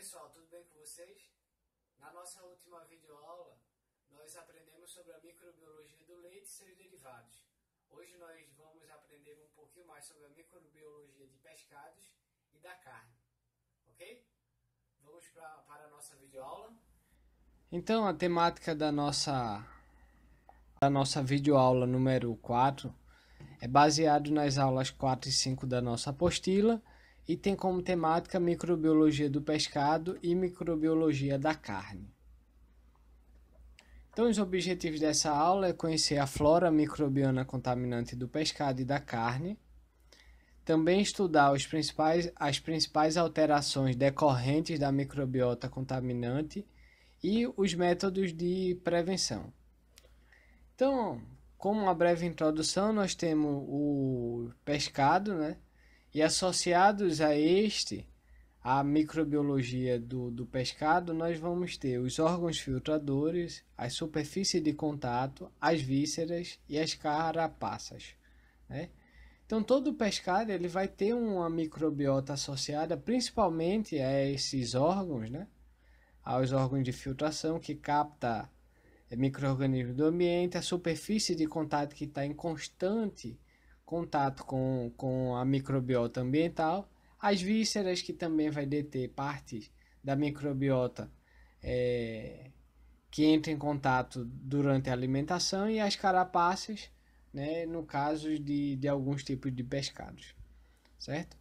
pessoal, tudo bem com vocês? Na nossa última videoaula, nós aprendemos sobre a microbiologia do leite e seus derivados. Hoje nós vamos aprender um pouquinho mais sobre a microbiologia de pescados e da carne, ok? Vamos pra, para a nossa videoaula. Então, a temática da nossa, da nossa videoaula número 4 é baseado nas aulas 4 e 5 da nossa apostila e tem como temática microbiologia do pescado e microbiologia da carne. Então, os objetivos dessa aula é conhecer a flora microbiana contaminante do pescado e da carne, também estudar principais, as principais alterações decorrentes da microbiota contaminante e os métodos de prevenção. Então, como uma breve introdução, nós temos o pescado, né? E associados a este, a microbiologia do, do pescado, nós vamos ter os órgãos filtradores, a superfície de contato, as vísceras e as carapaças. Né? Então, todo pescado ele vai ter uma microbiota associada principalmente a esses órgãos, né? aos órgãos de filtração que capta eh, micro-organismos do ambiente, a superfície de contato que está em constante contato com, com a microbiota ambiental, as vísceras, que também vai deter partes da microbiota é, que entra em contato durante a alimentação, e as carapaças, né, no caso de, de alguns tipos de pescados, certo?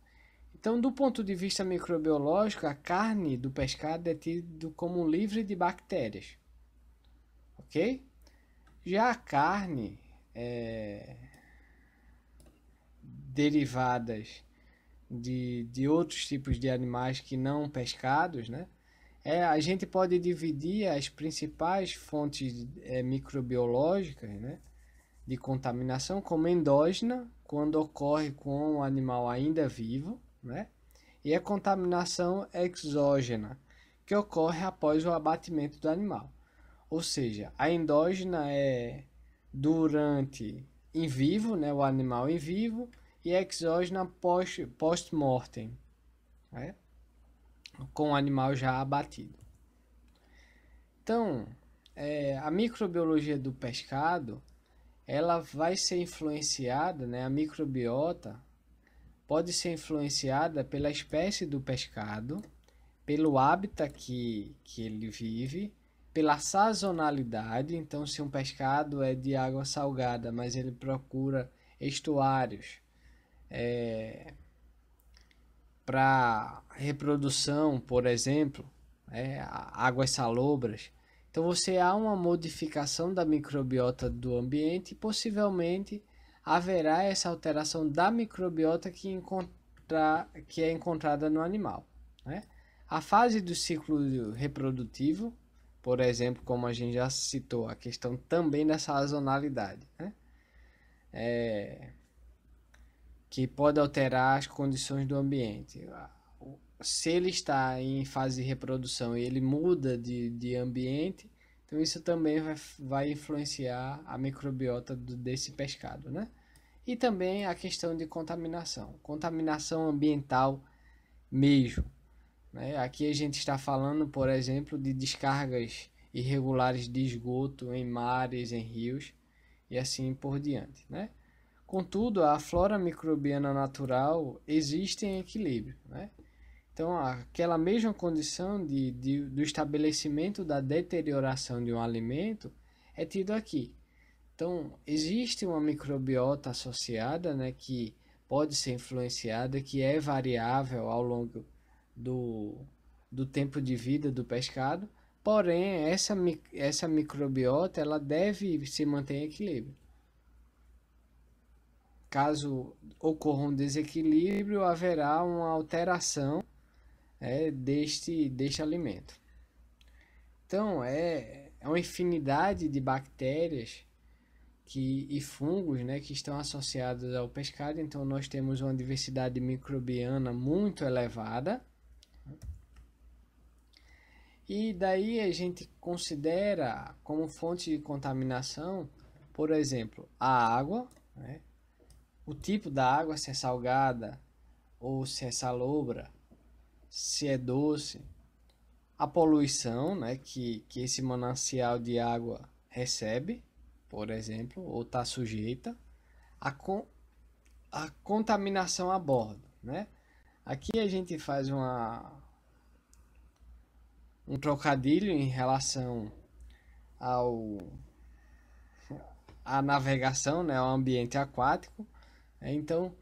Então, do ponto de vista microbiológico, a carne do pescado é tido como livre de bactérias, ok? Já a carne é, derivadas de, de outros tipos de animais que não pescados, né? É, a gente pode dividir as principais fontes é, microbiológicas né, de contaminação como endógena, quando ocorre com o animal ainda vivo, né, e a contaminação exógena, que ocorre após o abatimento do animal. Ou seja, a endógena é durante em vivo, né, o animal em vivo, e exógena post-mortem, né? com o animal já abatido. Então, é, a microbiologia do pescado, ela vai ser influenciada, né? a microbiota pode ser influenciada pela espécie do pescado, pelo hábitat que, que ele vive, pela sazonalidade. Então, se um pescado é de água salgada, mas ele procura estuários é, para reprodução, por exemplo, é, águas salobras. Então você há uma modificação da microbiota do ambiente e possivelmente haverá essa alteração da microbiota que, encontra, que é encontrada no animal. Né? A fase do ciclo reprodutivo, por exemplo, como a gente já citou, a questão também da sazonalidade. Né? É, que pode alterar as condições do ambiente. Ah, se ele está em fase de reprodução e ele muda de, de ambiente, então isso também vai, vai influenciar a microbiota do, desse pescado, né? E também a questão de contaminação, contaminação ambiental mesmo. Né? Aqui a gente está falando, por exemplo, de descargas irregulares de esgoto em mares, em rios e assim por diante, né? Contudo, a flora microbiana natural existe em equilíbrio. Né? Então, aquela mesma condição de, de, do estabelecimento da deterioração de um alimento é tido aqui. Então, existe uma microbiota associada né, que pode ser influenciada, que é variável ao longo do, do tempo de vida do pescado, porém, essa, essa microbiota ela deve se manter em equilíbrio. Caso ocorra um desequilíbrio, haverá uma alteração é, deste, deste alimento. Então, é, é uma infinidade de bactérias que, e fungos né, que estão associados ao pescado. Então, nós temos uma diversidade microbiana muito elevada. E daí a gente considera como fonte de contaminação, por exemplo, a água. Né? o tipo da água, se é salgada ou se é salobra, se é doce, a poluição né, que, que esse manancial de água recebe, por exemplo, ou está sujeita, a, con a contaminação a bordo. Né? Aqui a gente faz uma, um trocadilho em relação ao a navegação, né, ao ambiente aquático, né? Então,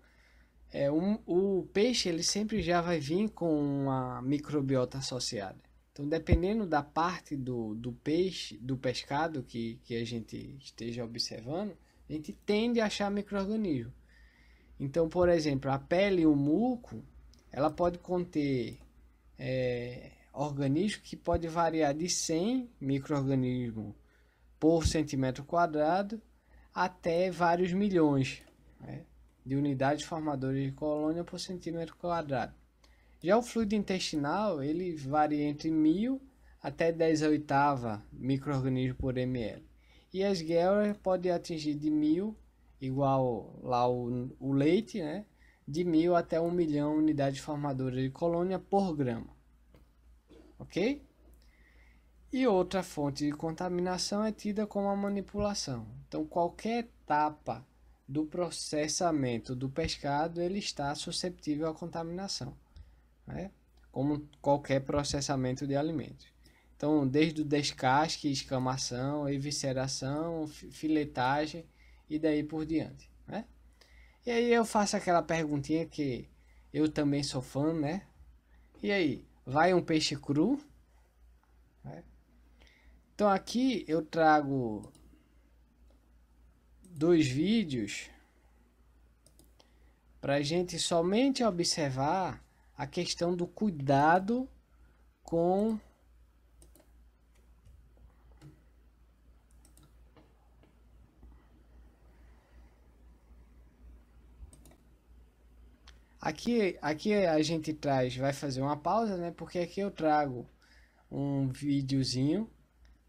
é um, o peixe ele sempre já vai vir com uma microbiota associada. Então, dependendo da parte do, do peixe, do pescado que, que a gente esteja observando, a gente tende a achar microorganismo. Então, por exemplo, a pele e o muco, ela pode conter é, organismos que pode variar de 100 microorganismo por centímetro quadrado até vários milhões. Né? de unidades formadoras de colônia por centímetro quadrado. Já o fluido intestinal, ele varia entre 1.000 até 10 oitava microorganismo por ml. E as guelras podem atingir de 1.000, igual lá o, o leite, né? de 1.000 até 1 milhão unidades formadoras de colônia por grama. Ok? E outra fonte de contaminação é tida como a manipulação. Então, qualquer etapa do processamento do pescado ele está susceptível à contaminação, né? como qualquer processamento de alimentos. Então, desde o descasque, escamação, evisceração, filetagem e daí por diante. Né? E aí eu faço aquela perguntinha que eu também sou fã, né? E aí, vai um peixe cru? Né? Então aqui eu trago dos vídeos para a gente somente observar a questão do cuidado com Aqui, aqui a gente traz, vai fazer uma pausa, né? Porque aqui eu trago um videozinho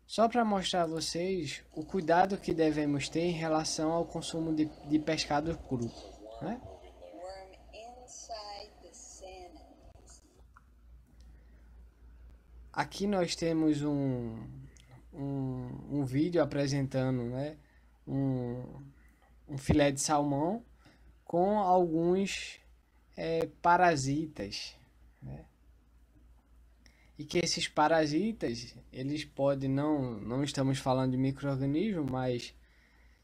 só para mostrar a vocês o cuidado que devemos ter em relação ao consumo de, de pescado cru. Né? Aqui nós temos um, um, um vídeo apresentando né, um, um filé de salmão com alguns é, parasitas e que esses parasitas, eles podem não, não estamos falando de microorganismo, mas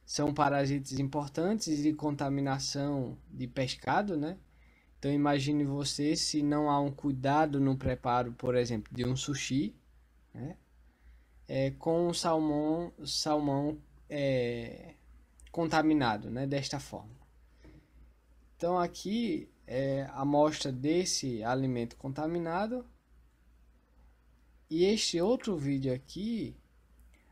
são parasitas importantes de contaminação de pescado, né? Então imagine você se não há um cuidado no preparo, por exemplo, de um sushi, né? É, com o salmão, salmão é, contaminado, né? Desta forma. Então aqui é a amostra desse alimento contaminado e este outro vídeo aqui,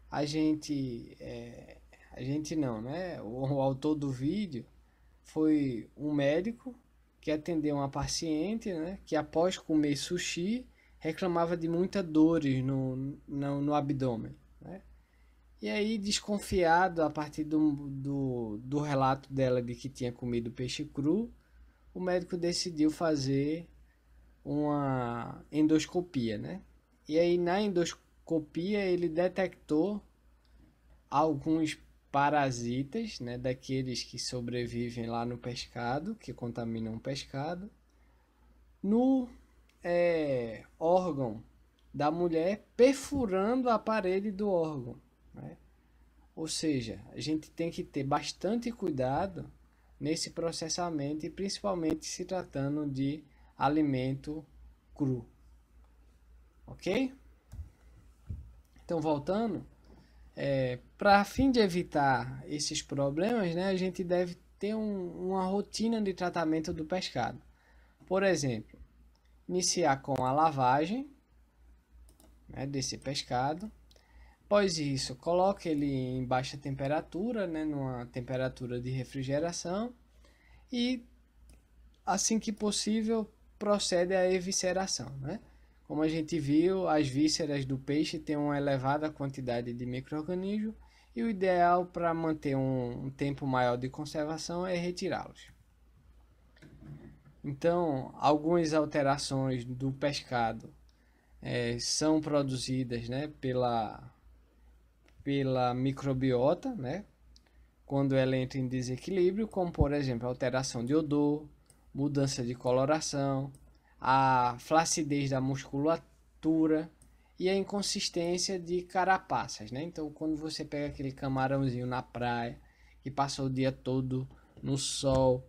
a gente, é, a gente não, né? O, o autor do vídeo foi um médico que atendeu uma paciente, né? Que após comer sushi reclamava de muitas dores no, no, no abdômen, né? E aí, desconfiado a partir do, do, do, relato dela de que tinha comido peixe cru, o médico decidiu fazer uma endoscopia, né? E aí na endoscopia ele detectou alguns parasitas, né, daqueles que sobrevivem lá no pescado, que contaminam o pescado, no é, órgão da mulher, perfurando a parede do órgão. Né? Ou seja, a gente tem que ter bastante cuidado nesse processamento e principalmente se tratando de alimento cru. Ok? Então, voltando, é, para fim de evitar esses problemas, né, a gente deve ter um, uma rotina de tratamento do pescado. Por exemplo, iniciar com a lavagem né, desse pescado. Após isso, coloque ele em baixa temperatura, né, numa temperatura de refrigeração. E assim que possível, procede à evisceração. Né? Como a gente viu, as vísceras do peixe têm uma elevada quantidade de microorganismos e o ideal para manter um, um tempo maior de conservação é retirá-los. Então, algumas alterações do pescado é, são produzidas né, pela, pela microbiota, né, quando ela entra em desequilíbrio, como por exemplo alteração de odor, mudança de coloração, a flacidez da musculatura e a inconsistência de carapaças, né? Então, quando você pega aquele camarãozinho na praia que passa o dia todo no sol,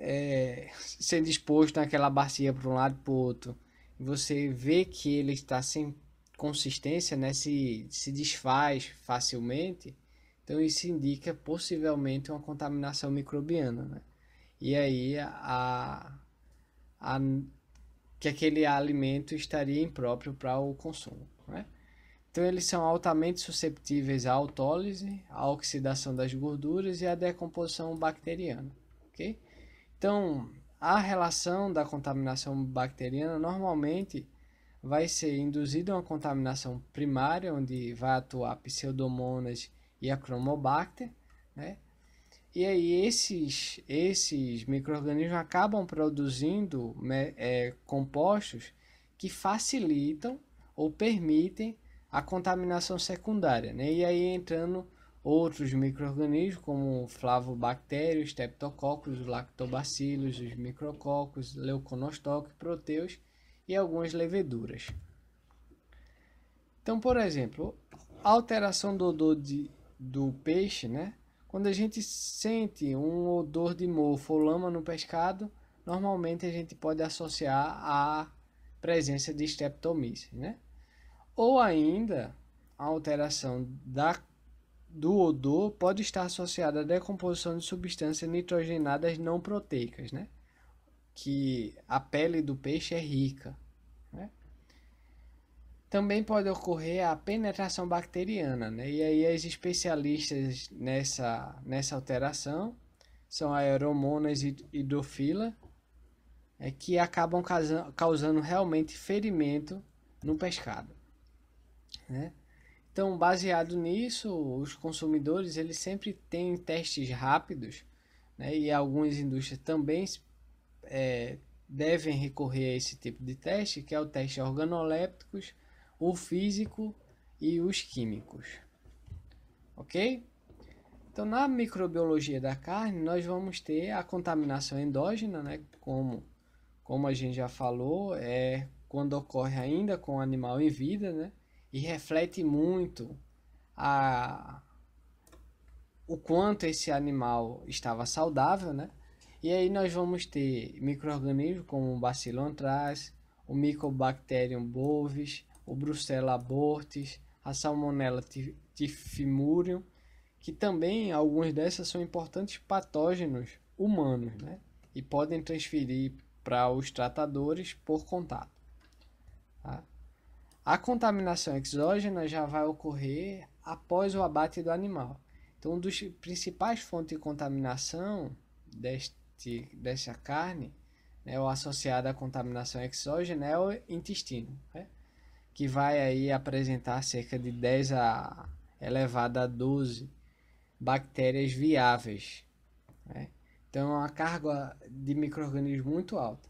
é, sendo exposto naquela bacia para um lado e para o outro, você vê que ele está sem consistência, né? se, se desfaz facilmente, então isso indica possivelmente uma contaminação microbiana. Né? E aí a, a, que aquele alimento estaria impróprio para o consumo. Né? Então, eles são altamente susceptíveis à autólise, à oxidação das gorduras e à decomposição bacteriana. Okay? Então, a relação da contaminação bacteriana normalmente vai ser induzida uma contaminação primária, onde vai atuar pseudomonas e a cromobacter, né? E aí esses, esses micro-organismos acabam produzindo é, compostos que facilitam ou permitem a contaminação secundária. Né? E aí entrando outros micro-organismos como flavobactérios, streptococcus, lactobacilos, os micrococos, leuconostoque, proteus e algumas leveduras. Então, por exemplo, a alteração do odor de, do peixe, né? Quando a gente sente um odor de mofo ou lama no pescado, normalmente a gente pode associar à presença de streptomyces, né? Ou ainda, a alteração da, do odor pode estar associada à decomposição de substâncias nitrogenadas não proteicas, né? Que a pele do peixe é rica também pode ocorrer a penetração bacteriana, né? E aí as especialistas nessa, nessa alteração são a aeromonas hidrofila, é, que acabam causando, causando realmente ferimento no pescado, né? Então, baseado nisso, os consumidores eles sempre têm testes rápidos, né? E algumas indústrias também é, devem recorrer a esse tipo de teste, que é o teste organolépticos o físico e os químicos. Ok? Então, na microbiologia da carne, nós vamos ter a contaminação endógena, né? como, como a gente já falou, é quando ocorre ainda com o animal em vida, né? e reflete muito a, o quanto esse animal estava saudável, né? E aí nós vamos ter microorganismos como o Bacillus anthracis, o Mycobacterium bovis, o Brucella abortis, a Salmonella tifimurium, que também alguns dessas são importantes patógenos humanos, né? E podem transferir para os tratadores por contato. Tá? A contaminação exógena já vai ocorrer após o abate do animal. Então, uma das principais fontes de contaminação deste, dessa carne, né, ou associada à contaminação exógena, é o intestino. Né? que vai aí apresentar cerca de 10 a elevada a 12 bactérias viáveis. Né? Então é uma carga de micro-organismos muito alta.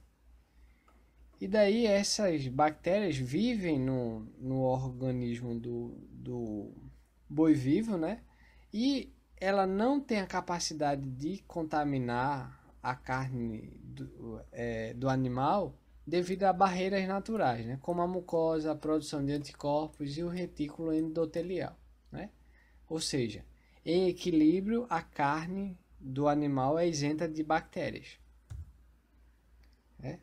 E daí essas bactérias vivem no, no organismo do, do boi vivo, né? E ela não tem a capacidade de contaminar a carne do, é, do animal devido a barreiras naturais, né? como a mucosa, a produção de anticorpos e o retículo endotelial. Né? Ou seja, em equilíbrio, a carne do animal é isenta de bactérias. Né?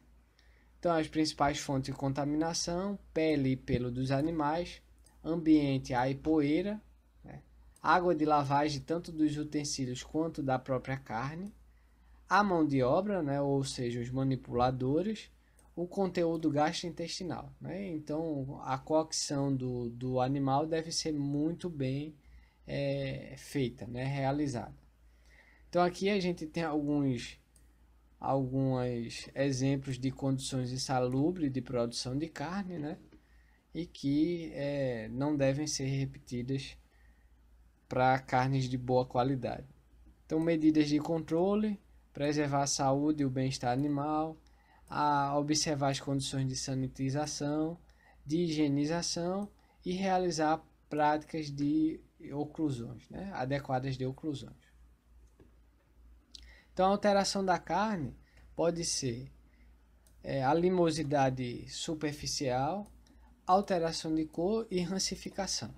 Então, as principais fontes de contaminação: pele e pelo dos animais, ambiente, ar e poeira, né? água de lavagem tanto dos utensílios quanto da própria carne, a mão de obra, né? ou seja, os manipuladores o conteúdo gastrointestinal. Né? Então, a cocção do, do animal deve ser muito bem é, feita, né? realizada. Então, aqui a gente tem alguns, alguns exemplos de condições insalubres de produção de carne né? e que é, não devem ser repetidas para carnes de boa qualidade. Então, medidas de controle, preservar a saúde e o bem-estar animal, a observar as condições de sanitização, de higienização e realizar práticas de oclusões, né? adequadas de oclusões. Então, a alteração da carne pode ser é, a limosidade superficial, alteração de cor e rancificação.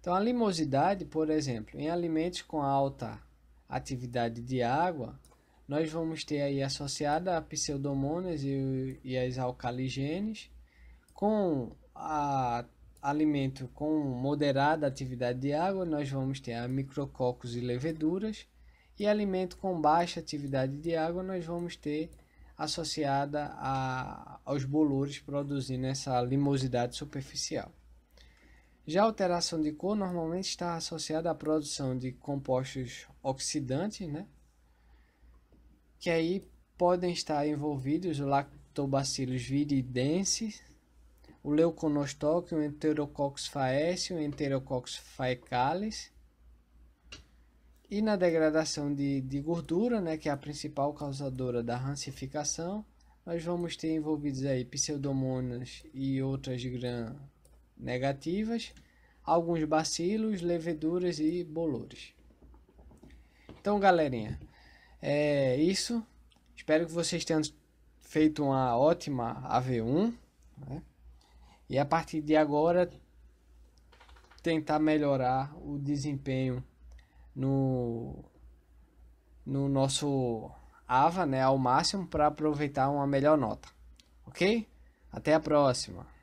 Então, a limosidade, por exemplo, em alimentos com alta atividade de água, nós vamos ter aí associada a pseudomonas e, e as alcaligenes, com a alimento com moderada atividade de água, nós vamos ter a micrococos e leveduras, e alimento com baixa atividade de água, nós vamos ter associada a, aos bolores produzindo essa limosidade superficial. Já a alteração de cor normalmente está associada à produção de compostos oxidantes, né? que aí podem estar envolvidos o lactobacillus viridensis, o leuconostoque, o enterococcus faecium, o enterococcus faecalis, e na degradação de, de gordura, né, que é a principal causadora da rancificação, nós vamos ter envolvidos aí pseudomonas e outras gram negativas, alguns bacilos, leveduras e bolores. Então, galerinha, é isso. Espero que vocês tenham feito uma ótima AV1. Né? E a partir de agora, tentar melhorar o desempenho no, no nosso AVA né, ao máximo para aproveitar uma melhor nota. Ok? Até a próxima!